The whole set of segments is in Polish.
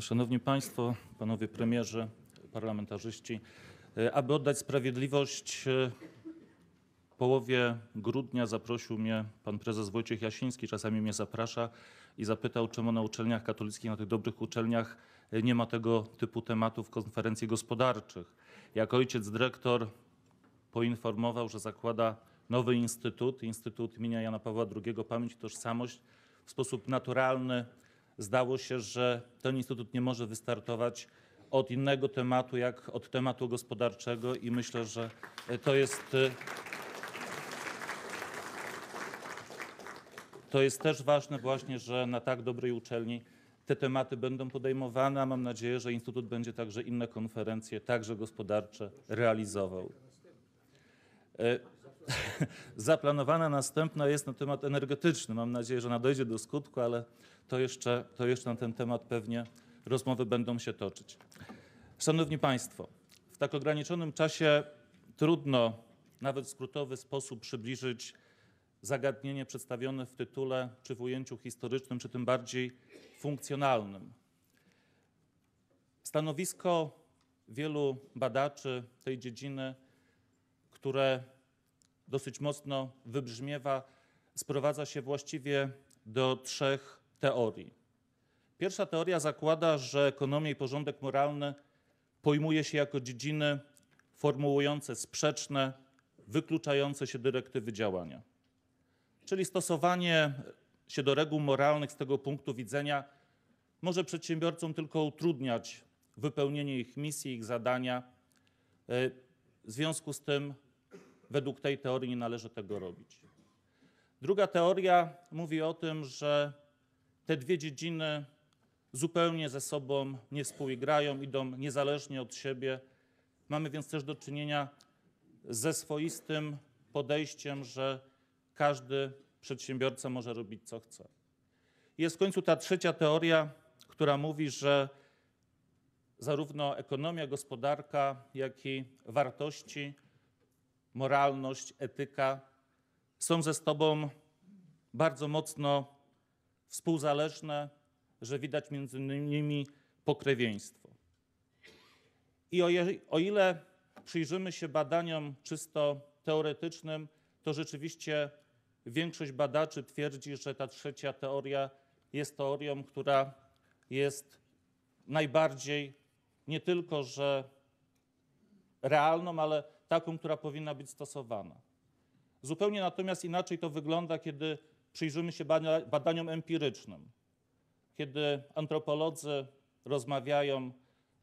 Szanowni Państwo, Panowie Premierzy, Parlamentarzyści, e, aby oddać sprawiedliwość, e, w połowie grudnia zaprosił mnie pan prezes Wojciech Jasiński, czasami mnie zaprasza i zapytał, czemu na uczelniach katolickich, na tych dobrych uczelniach e, nie ma tego typu tematów konferencji gospodarczych. Jak ojciec dyrektor poinformował, że zakłada nowy instytut, Instytut imienia Jana Pawła II, Pamięć i Tożsamość, w sposób naturalny zdało się, że ten instytut nie może wystartować od innego tematu, jak od tematu gospodarczego i myślę, że e, to jest e, to jest też ważne właśnie, że na tak dobrej uczelni te tematy będą podejmowane, a mam nadzieję, że Instytut będzie także inne konferencje, także gospodarcze realizował. E, zaplanowana następna jest na temat energetyczny. Mam nadzieję, że ona dojdzie do skutku, ale to jeszcze, to jeszcze na ten temat pewnie rozmowy będą się toczyć. Szanowni Państwo, w tak ograniczonym czasie trudno nawet w skrótowy sposób przybliżyć zagadnienie przedstawione w tytule, czy w ujęciu historycznym, czy tym bardziej funkcjonalnym. Stanowisko wielu badaczy tej dziedziny, które dosyć mocno wybrzmiewa, sprowadza się właściwie do trzech teorii. Pierwsza teoria zakłada, że ekonomia i porządek moralny pojmuje się jako dziedziny formułujące sprzeczne, wykluczające się dyrektywy działania. Czyli stosowanie się do reguł moralnych z tego punktu widzenia może przedsiębiorcom tylko utrudniać wypełnienie ich misji, ich zadania. E, w związku z tym według tej teorii nie należy tego robić. Druga teoria mówi o tym, że te dwie dziedziny zupełnie ze sobą nie współgrają, idą niezależnie od siebie. Mamy więc też do czynienia ze swoistym podejściem, że każdy przedsiębiorca może robić co chce. Jest w końcu ta trzecia teoria, która mówi, że zarówno ekonomia, gospodarka, jak i wartości moralność, etyka są ze sobą bardzo mocno współzależne, że widać między nimi pokrewieństwo. I o, je, o ile przyjrzymy się badaniom czysto teoretycznym, to rzeczywiście większość badaczy twierdzi, że ta trzecia teoria jest teorią, która jest najbardziej nie tylko, że realną, ale taką, która powinna być stosowana. Zupełnie natomiast inaczej to wygląda, kiedy przyjrzymy się badaniom empirycznym, kiedy antropolodzy rozmawiają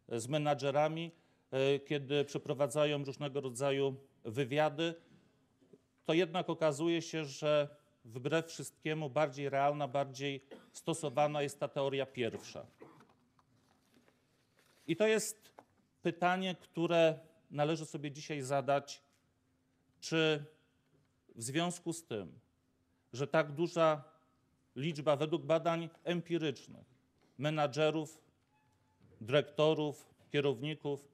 e, z menadżerami, e, kiedy przeprowadzają różnego rodzaju wywiady, to jednak okazuje się, że wbrew wszystkiemu bardziej realna, bardziej stosowana jest ta teoria pierwsza. I to jest pytanie, które należy sobie dzisiaj zadać, czy w związku z tym, że tak duża liczba według badań empirycznych menadżerów, dyrektorów, kierowników,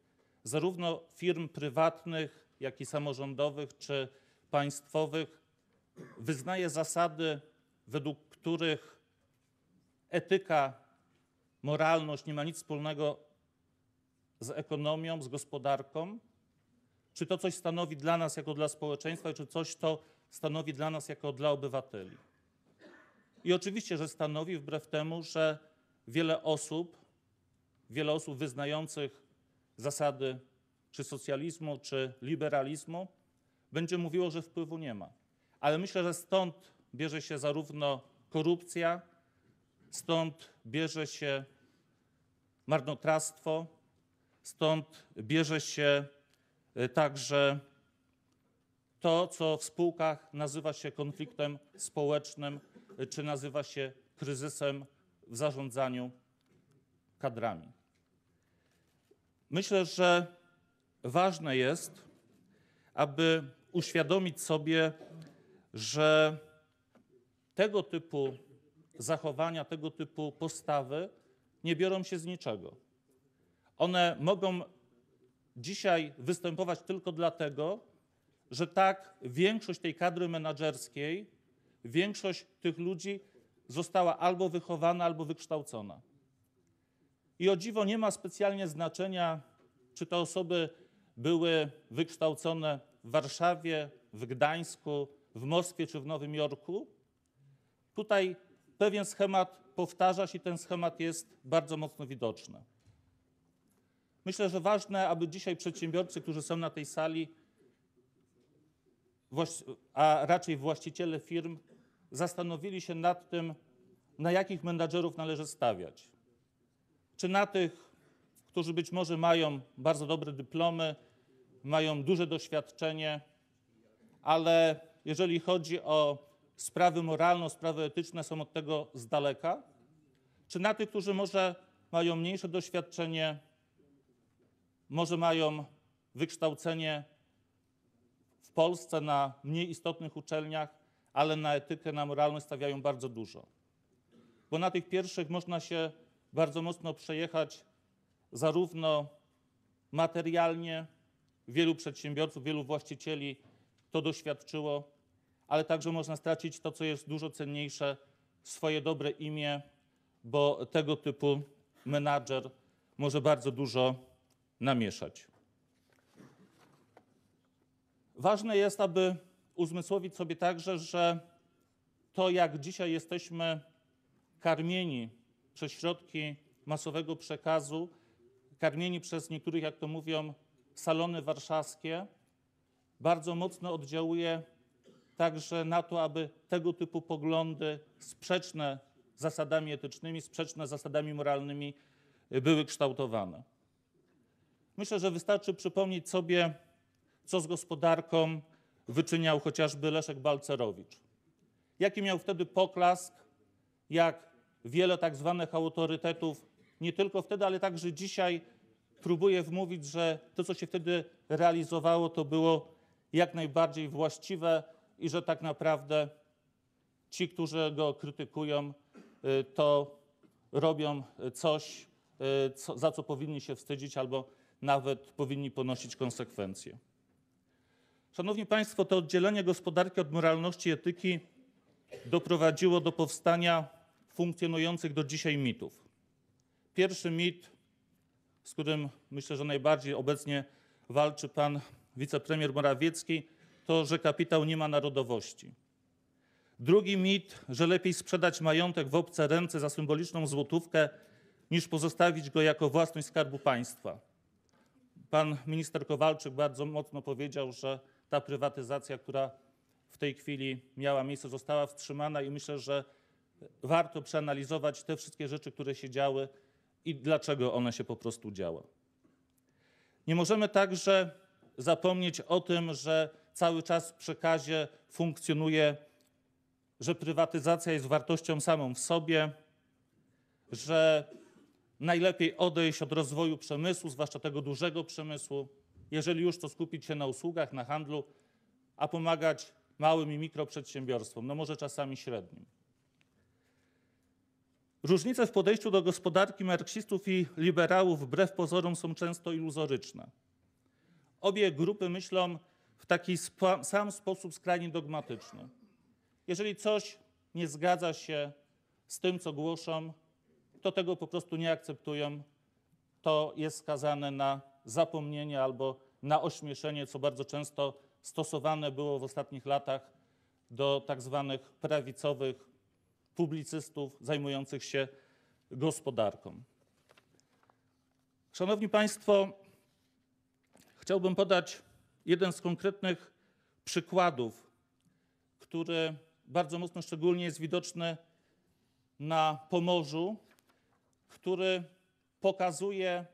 zarówno firm prywatnych, jak i samorządowych czy państwowych, wyznaje zasady, według których etyka, moralność nie ma nic wspólnego z ekonomią, z gospodarką, czy to coś stanowi dla nas jako dla społeczeństwa, czy coś to stanowi dla nas jako dla obywateli? I oczywiście, że stanowi wbrew temu, że wiele osób, wiele osób wyznających zasady czy socjalizmu, czy liberalizmu, będzie mówiło, że wpływu nie ma. Ale myślę, że stąd bierze się zarówno korupcja, stąd bierze się marnotrawstwo, stąd bierze się Y, także to, co w spółkach nazywa się konfliktem społecznym, y, czy nazywa się kryzysem w zarządzaniu kadrami. Myślę, że ważne jest, aby uświadomić sobie, że tego typu zachowania, tego typu postawy nie biorą się z niczego. One mogą dzisiaj występować tylko dlatego, że tak większość tej kadry menedżerskiej, większość tych ludzi została albo wychowana, albo wykształcona. I o dziwo nie ma specjalnie znaczenia, czy te osoby były wykształcone w Warszawie, w Gdańsku, w Moskwie czy w Nowym Jorku. Tutaj pewien schemat powtarza się i ten schemat jest bardzo mocno widoczny. Myślę, że ważne, aby dzisiaj przedsiębiorcy, którzy są na tej sali, a raczej właściciele firm, zastanowili się nad tym, na jakich menadżerów należy stawiać. Czy na tych, którzy być może mają bardzo dobre dyplomy, mają duże doświadczenie, ale jeżeli chodzi o sprawy moralne, sprawy etyczne, są od tego z daleka? Czy na tych, którzy może mają mniejsze doświadczenie, może mają wykształcenie w Polsce na mniej istotnych uczelniach, ale na etykę, na moralność stawiają bardzo dużo. Bo na tych pierwszych można się bardzo mocno przejechać zarówno materialnie, wielu przedsiębiorców, wielu właścicieli to doświadczyło, ale także można stracić to, co jest dużo cenniejsze, swoje dobre imię, bo tego typu menadżer może bardzo dużo namieszać. Ważne jest, aby uzmysłowić sobie także, że to, jak dzisiaj jesteśmy karmieni przez środki masowego przekazu, karmieni przez niektórych, jak to mówią, salony warszawskie, bardzo mocno oddziałuje także na to, aby tego typu poglądy sprzeczne z zasadami etycznymi, sprzeczne z zasadami moralnymi były kształtowane. Myślę, że wystarczy przypomnieć sobie, co z gospodarką wyczyniał chociażby Leszek Balcerowicz. Jaki miał wtedy poklask, jak wiele tak zwanych autorytetów, nie tylko wtedy, ale także dzisiaj, próbuje wmówić, że to, co się wtedy realizowało, to było jak najbardziej właściwe i że tak naprawdę ci, którzy go krytykują, y, to robią coś, y, co, za co powinni się wstydzić albo nawet powinni ponosić konsekwencje. Szanowni Państwo, to oddzielenie gospodarki od moralności i etyki doprowadziło do powstania funkcjonujących do dzisiaj mitów. Pierwszy mit, z którym myślę, że najbardziej obecnie walczy pan wicepremier Morawiecki, to, że kapitał nie ma narodowości. Drugi mit, że lepiej sprzedać majątek w obce ręce za symboliczną złotówkę, niż pozostawić go jako własność skarbu państwa. Pan minister Kowalczyk bardzo mocno powiedział, że ta prywatyzacja, która w tej chwili miała miejsce, została wstrzymana i myślę, że warto przeanalizować te wszystkie rzeczy, które się działy i dlaczego one się po prostu działy. Nie możemy także zapomnieć o tym, że cały czas w przekazie funkcjonuje, że prywatyzacja jest wartością samą w sobie, że najlepiej odejść od rozwoju przemysłu, zwłaszcza tego dużego przemysłu. Jeżeli już, to skupić się na usługach, na handlu, a pomagać małym i mikroprzedsiębiorstwom, no może czasami średnim. Różnice w podejściu do gospodarki marksistów i liberałów wbrew pozorom są często iluzoryczne. Obie grupy myślą w taki sam sposób skrajnie dogmatyczny. Jeżeli coś nie zgadza się z tym, co głoszą, to tego po prostu nie akceptują, to jest skazane na zapomnienie albo na ośmieszenie, co bardzo często stosowane było w ostatnich latach do tak zwanych prawicowych publicystów zajmujących się gospodarką. Szanowni Państwo, chciałbym podać jeden z konkretnych przykładów, który bardzo mocno szczególnie jest widoczny na Pomorzu, który pokazuje,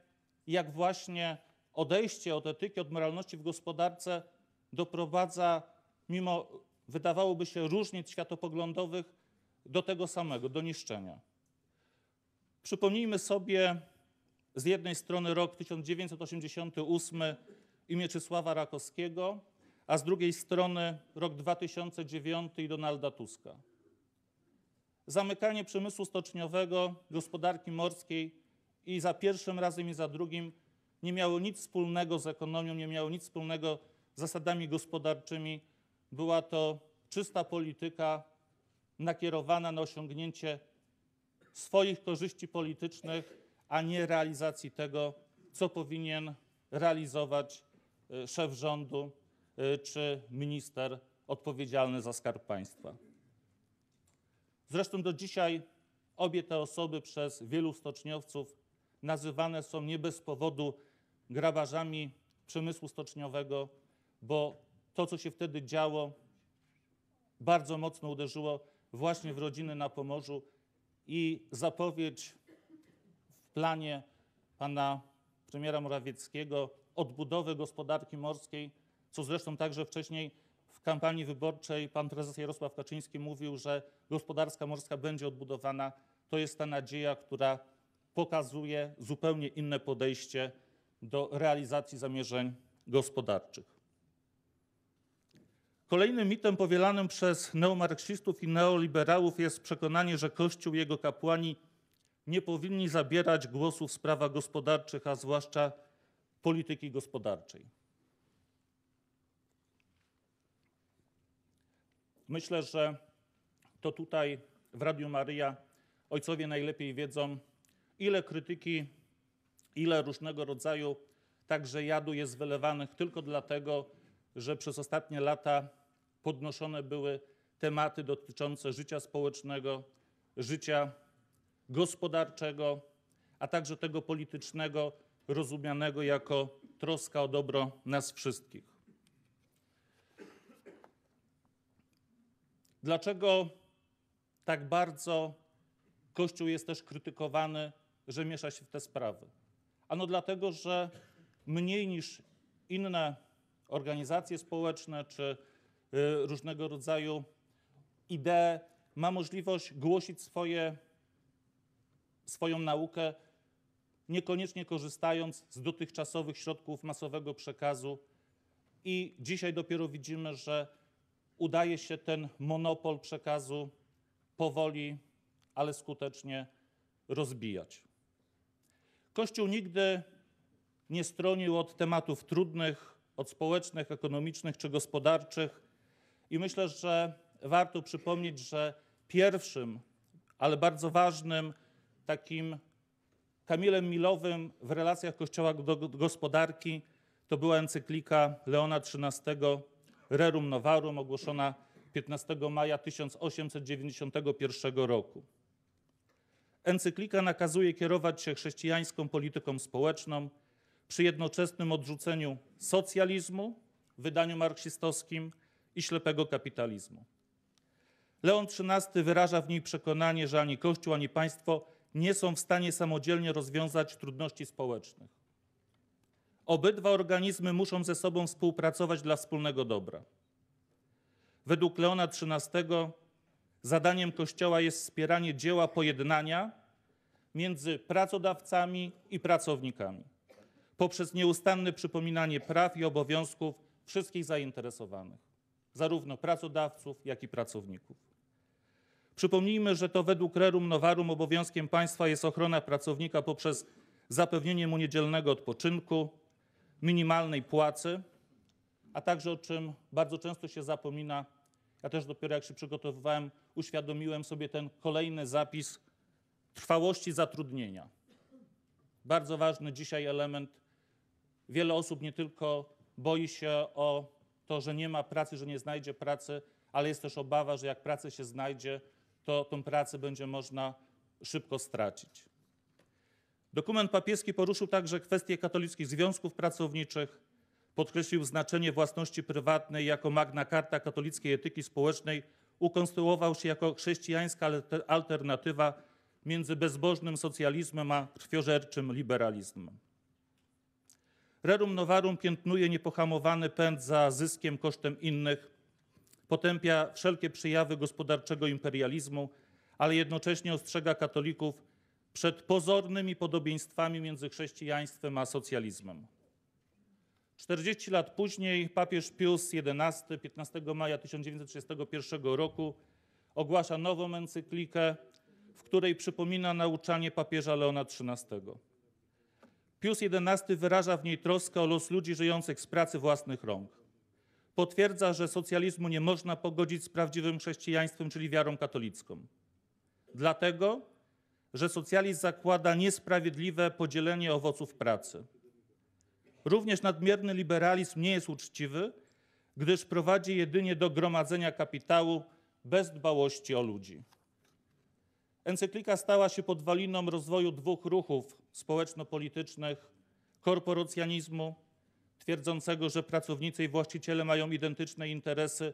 jak właśnie odejście od etyki, od moralności w gospodarce doprowadza, mimo wydawałoby się różnic światopoglądowych, do tego samego, do niszczenia. Przypomnijmy sobie z jednej strony rok 1988 i Mieczysława Rakowskiego, a z drugiej strony rok 2009 i Donalda Tuska zamykanie przemysłu stoczniowego, gospodarki morskiej i za pierwszym razem i za drugim nie miało nic wspólnego z ekonomią, nie miało nic wspólnego z zasadami gospodarczymi. Była to czysta polityka nakierowana na osiągnięcie swoich korzyści politycznych, a nie realizacji tego, co powinien realizować e, szef rządu e, czy minister odpowiedzialny za skarb państwa. Zresztą do dzisiaj obie te osoby przez wielu stoczniowców nazywane są nie bez powodu grabarzami przemysłu stoczniowego, bo to, co się wtedy działo, bardzo mocno uderzyło właśnie w rodziny na Pomorzu i zapowiedź w planie pana premiera Morawieckiego odbudowy gospodarki morskiej, co zresztą także wcześniej kampanii wyborczej pan prezes Jarosław Kaczyński mówił, że gospodarska morska będzie odbudowana. To jest ta nadzieja, która pokazuje zupełnie inne podejście do realizacji zamierzeń gospodarczych. Kolejnym mitem powielanym przez neomarksistów i neoliberałów jest przekonanie, że Kościół i jego kapłani nie powinni zabierać głosu w sprawach gospodarczych, a zwłaszcza polityki gospodarczej. Myślę, że to tutaj w Radiu Maryja ojcowie najlepiej wiedzą, ile krytyki, ile różnego rodzaju także jadu jest wylewanych tylko dlatego, że przez ostatnie lata podnoszone były tematy dotyczące życia społecznego, życia gospodarczego, a także tego politycznego, rozumianego jako troska o dobro nas wszystkich. Dlaczego tak bardzo Kościół jest też krytykowany, że miesza się w te sprawy? Ano dlatego, że mniej niż inne organizacje społeczne czy y, różnego rodzaju idee ma możliwość głosić swoje, swoją naukę, niekoniecznie korzystając z dotychczasowych środków masowego przekazu. I dzisiaj dopiero widzimy, że udaje się ten monopol przekazu powoli, ale skutecznie rozbijać. Kościół nigdy nie stronił od tematów trudnych, od społecznych, ekonomicznych czy gospodarczych, i myślę, że warto przypomnieć, że pierwszym, ale bardzo ważnym takim kamilem milowym w relacjach Kościoła do gospodarki to była encyklika Leona XIII Rerum Novarum ogłoszona 15 maja 1891 roku. Encyklika nakazuje kierować się chrześcijańską polityką społeczną przy jednoczesnym odrzuceniu socjalizmu w wydaniu marksistowskim i ślepego kapitalizmu. Leon XIII wyraża w niej przekonanie, że ani Kościół, ani państwo nie są w stanie samodzielnie rozwiązać trudności społecznych. Obydwa organizmy muszą ze sobą współpracować dla wspólnego dobra. Według Leona XIII zadaniem Kościoła jest wspieranie dzieła pojednania między pracodawcami i pracownikami poprzez nieustanne przypominanie praw i obowiązków wszystkich zainteresowanych, zarówno pracodawców, jak i pracowników. Przypomnijmy, że to według rerum novarum obowiązkiem państwa jest ochrona pracownika poprzez zapewnienie mu niedzielnego odpoczynku, minimalnej płacy, a także o czym bardzo często się zapomina. Ja też dopiero jak się przygotowywałem, uświadomiłem sobie ten kolejny zapis trwałości zatrudnienia. Bardzo ważny dzisiaj element. Wiele osób nie tylko boi się o to, że nie ma pracy, że nie znajdzie pracy, ale jest też obawa, że jak pracę się znajdzie, to tą pracę będzie można szybko stracić. Dokument papieski poruszył także kwestie katolickich związków pracowniczych, podkreślił znaczenie własności prywatnej jako magna carta katolickiej etyki społecznej, ukonstruował się jako chrześcijańska alternatywa między bezbożnym socjalizmem a krwiożerczym liberalizmem. Rerum Novarum piętnuje niepohamowany pęd za zyskiem kosztem innych, potępia wszelkie przejawy gospodarczego imperializmu, ale jednocześnie ostrzega katolików, przed pozornymi podobieństwami między chrześcijaństwem a socjalizmem. 40 lat później papież Pius XI 15 maja 1931 roku ogłasza nową encyklikę, w której przypomina nauczanie papieża Leona XIII. Pius XI wyraża w niej troskę o los ludzi żyjących z pracy własnych rąk. Potwierdza, że socjalizmu nie można pogodzić z prawdziwym chrześcijaństwem, czyli wiarą katolicką. Dlatego że socjalizm zakłada niesprawiedliwe podzielenie owoców pracy. Również nadmierny liberalizm nie jest uczciwy, gdyż prowadzi jedynie do gromadzenia kapitału bez dbałości o ludzi. Encyklika stała się podwaliną rozwoju dwóch ruchów społeczno-politycznych korporacjanizmu, twierdzącego, że pracownicy i właściciele mają identyczne interesy,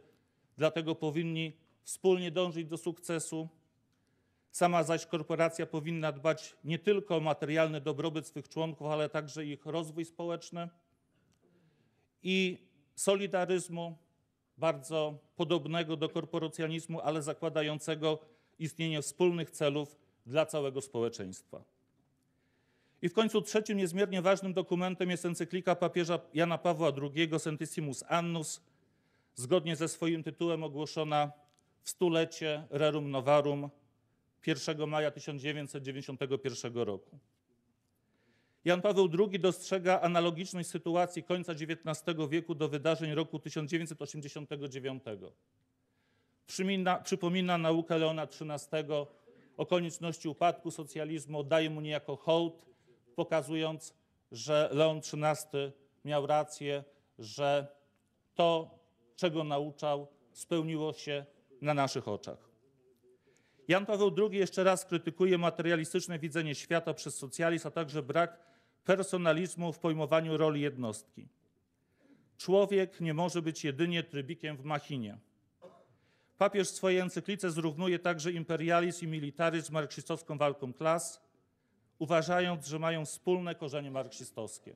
dlatego powinni wspólnie dążyć do sukcesu Sama zaś korporacja powinna dbać nie tylko o materialny dobrobyt swych członków, ale także ich rozwój społeczny i solidaryzmu, bardzo podobnego do korporacjonizmu, ale zakładającego istnienie wspólnych celów dla całego społeczeństwa. I w końcu trzecim niezmiernie ważnym dokumentem jest encyklika papieża Jana Pawła II Sentisimus Annus, zgodnie ze swoim tytułem ogłoszona w stulecie Rerum Novarum 1 maja 1991 roku. Jan Paweł II dostrzega analogiczność sytuacji końca XIX wieku do wydarzeń roku 1989. Przymina, przypomina naukę Leona XIII o konieczności upadku socjalizmu, daje mu niejako hołd, pokazując, że Leon XIII miał rację, że to, czego nauczał, spełniło się na naszych oczach. Jan Paweł II jeszcze raz krytykuje materialistyczne widzenie świata przez socjalizm, a także brak personalizmu w pojmowaniu roli jednostki. Człowiek nie może być jedynie trybikiem w machinie. Papież w swojej encyklice zrównuje także imperializm i militaryzm z marksistowską walką klas, uważając, że mają wspólne korzenie marksistowskie.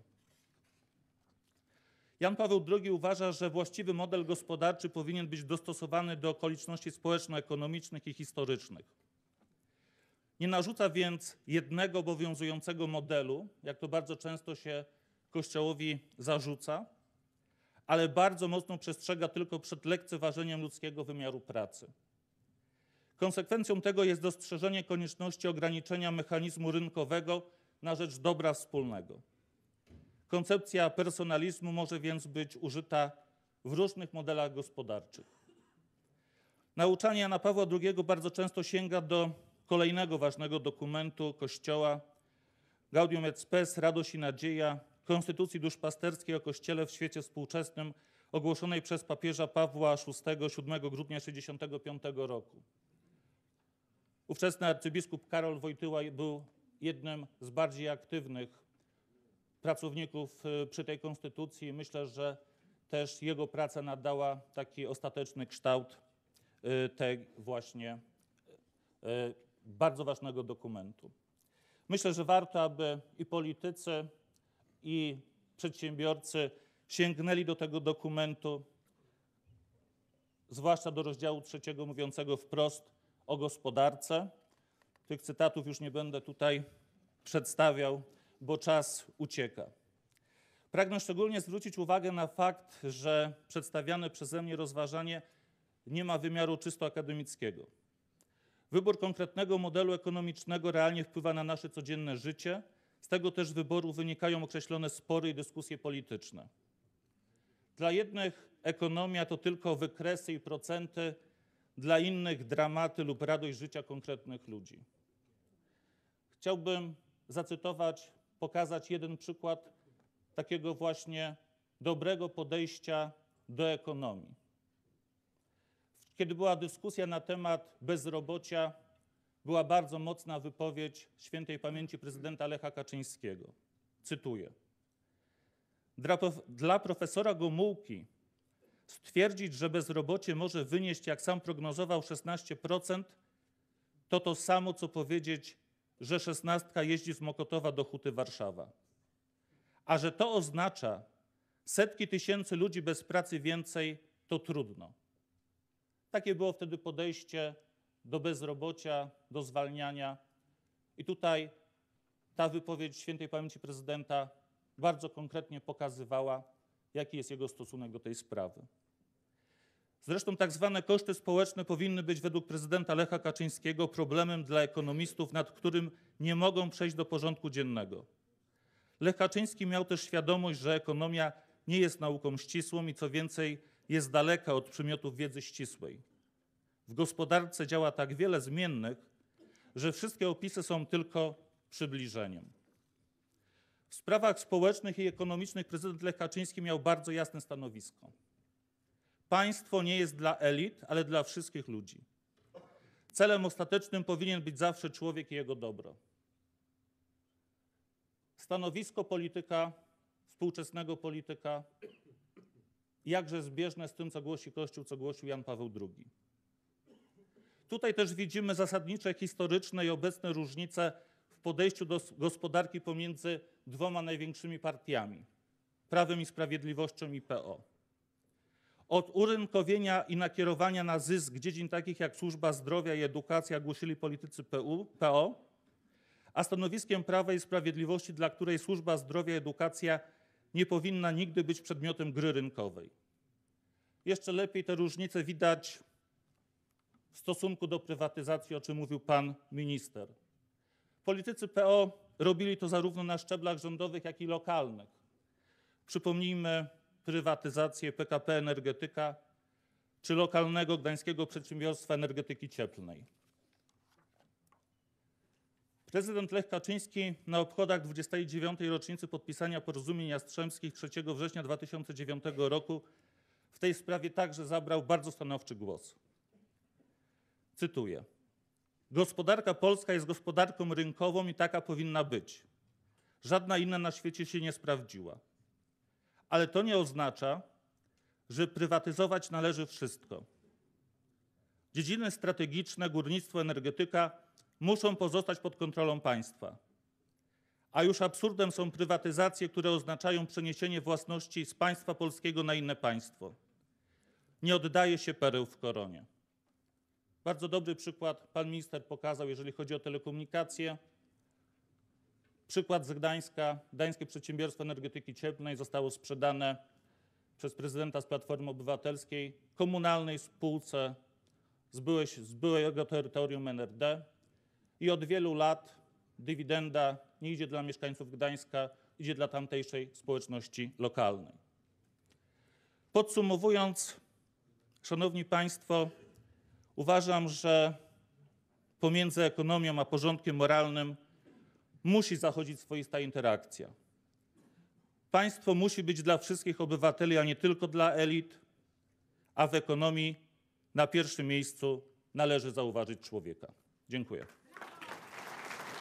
Jan Paweł II uważa, że właściwy model gospodarczy powinien być dostosowany do okoliczności społeczno-ekonomicznych i historycznych. Nie narzuca więc jednego obowiązującego modelu, jak to bardzo często się Kościołowi zarzuca, ale bardzo mocno przestrzega tylko przed lekceważeniem ludzkiego wymiaru pracy. Konsekwencją tego jest dostrzeżenie konieczności ograniczenia mechanizmu rynkowego na rzecz dobra wspólnego. Koncepcja personalizmu może więc być użyta w różnych modelach gospodarczych. Nauczanie Jana Pawła II bardzo często sięga do kolejnego ważnego dokumentu Kościoła, Gaudium et Spes, Radość i Nadzieja, Konstytucji Duszpasterskiej o Kościele w świecie współczesnym, ogłoszonej przez papieża Pawła VI 7 grudnia 1965 roku. Ówczesny arcybiskup Karol Wojtyła był jednym z bardziej aktywnych pracowników y, przy tej konstytucji. Myślę, że też jego praca nadała taki ostateczny kształt y, tej właśnie y, bardzo ważnego dokumentu. Myślę, że warto, aby i politycy, i przedsiębiorcy sięgnęli do tego dokumentu, zwłaszcza do rozdziału trzeciego mówiącego wprost o gospodarce. Tych cytatów już nie będę tutaj przedstawiał bo czas ucieka. Pragnę szczególnie zwrócić uwagę na fakt, że przedstawiane przeze mnie rozważanie nie ma wymiaru czysto akademickiego. Wybór konkretnego modelu ekonomicznego realnie wpływa na nasze codzienne życie. Z tego też wyboru wynikają określone spory i dyskusje polityczne. Dla jednych ekonomia to tylko wykresy i procenty, dla innych dramaty lub radość życia konkretnych ludzi. Chciałbym zacytować pokazać jeden przykład takiego właśnie dobrego podejścia do ekonomii. Kiedy była dyskusja na temat bezrobocia, była bardzo mocna wypowiedź świętej pamięci prezydenta Lecha Kaczyńskiego. Cytuję. Dla profesora Gomułki stwierdzić, że bezrobocie może wynieść, jak sam prognozował, 16%, to to samo, co powiedzieć, że szesnastka jeździ z Mokotowa do Huty Warszawa. A że to oznacza setki tysięcy ludzi bez pracy więcej, to trudno. Takie było wtedy podejście do bezrobocia, do zwalniania. I tutaj ta wypowiedź świętej pamięci prezydenta bardzo konkretnie pokazywała, jaki jest jego stosunek do tej sprawy. Zresztą tak zwane koszty społeczne powinny być według prezydenta Lecha Kaczyńskiego problemem dla ekonomistów, nad którym nie mogą przejść do porządku dziennego. Lech Kaczyński miał też świadomość, że ekonomia nie jest nauką ścisłą i co więcej jest daleka od przymiotów wiedzy ścisłej. W gospodarce działa tak wiele zmiennych, że wszystkie opisy są tylko przybliżeniem. W sprawach społecznych i ekonomicznych prezydent Lech Kaczyński miał bardzo jasne stanowisko. Państwo nie jest dla elit, ale dla wszystkich ludzi. Celem ostatecznym powinien być zawsze człowiek i jego dobro. Stanowisko polityka, współczesnego polityka, jakże zbieżne z tym, co głosi Kościół, co głosił Jan Paweł II. Tutaj też widzimy zasadnicze historyczne i obecne różnice w podejściu do gospodarki pomiędzy dwoma największymi partiami Prawem i Sprawiedliwością i PO. Od urynkowienia i nakierowania na zysk dziedzin takich jak służba zdrowia i edukacja głosili politycy PU, PO, a stanowiskiem Prawa i Sprawiedliwości, dla której służba zdrowia i edukacja nie powinna nigdy być przedmiotem gry rynkowej. Jeszcze lepiej te różnice widać w stosunku do prywatyzacji, o czym mówił pan minister. Politycy PO robili to zarówno na szczeblach rządowych, jak i lokalnych. Przypomnijmy prywatyzację PKP Energetyka czy lokalnego gdańskiego przedsiębiorstwa energetyki cieplnej. Prezydent Lech Kaczyński na obchodach 29. rocznicy podpisania porozumień jastrzębskich 3 września 2009 roku w tej sprawie także zabrał bardzo stanowczy głos. Cytuję. Gospodarka polska jest gospodarką rynkową i taka powinna być. Żadna inna na świecie się nie sprawdziła ale to nie oznacza, że prywatyzować należy wszystko. Dziedziny strategiczne, górnictwo, energetyka muszą pozostać pod kontrolą państwa. A już absurdem są prywatyzacje, które oznaczają przeniesienie własności z państwa polskiego na inne państwo. Nie oddaje się pereł w koronie. Bardzo dobry przykład pan minister pokazał, jeżeli chodzi o telekomunikację. Przykład z Gdańska. Gdańskie Przedsiębiorstwo Energetyki Cieplnej zostało sprzedane przez prezydenta z Platformy Obywatelskiej komunalnej spółce z, byłeś, z byłego terytorium NRD i od wielu lat dywidenda nie idzie dla mieszkańców Gdańska, idzie dla tamtejszej społeczności lokalnej. Podsumowując, Szanowni Państwo, uważam, że pomiędzy ekonomią a porządkiem moralnym musi zachodzić swoista interakcja. Państwo musi być dla wszystkich obywateli, a nie tylko dla elit, a w ekonomii na pierwszym miejscu należy zauważyć człowieka. Dziękuję.